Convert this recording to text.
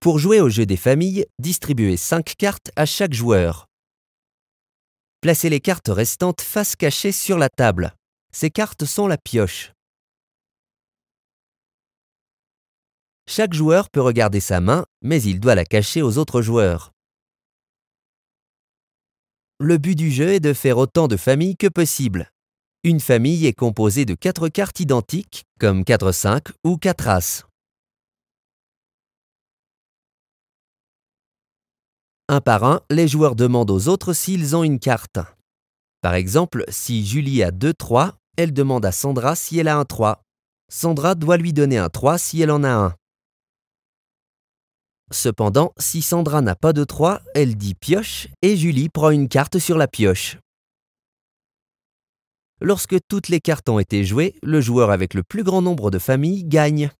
Pour jouer au jeu des familles, distribuez 5 cartes à chaque joueur. Placez les cartes restantes face cachée sur la table. Ces cartes sont la pioche. Chaque joueur peut regarder sa main, mais il doit la cacher aux autres joueurs. Le but du jeu est de faire autant de familles que possible. Une famille est composée de 4 cartes identiques, comme 4-5 ou 4 As. Un par un, les joueurs demandent aux autres s'ils ont une carte. Par exemple, si Julie a 2 3, elle demande à Sandra si elle a un 3. Sandra doit lui donner un 3 si elle en a un. Cependant, si Sandra n'a pas de 3, elle dit pioche et Julie prend une carte sur la pioche. Lorsque toutes les cartes ont été jouées, le joueur avec le plus grand nombre de familles gagne.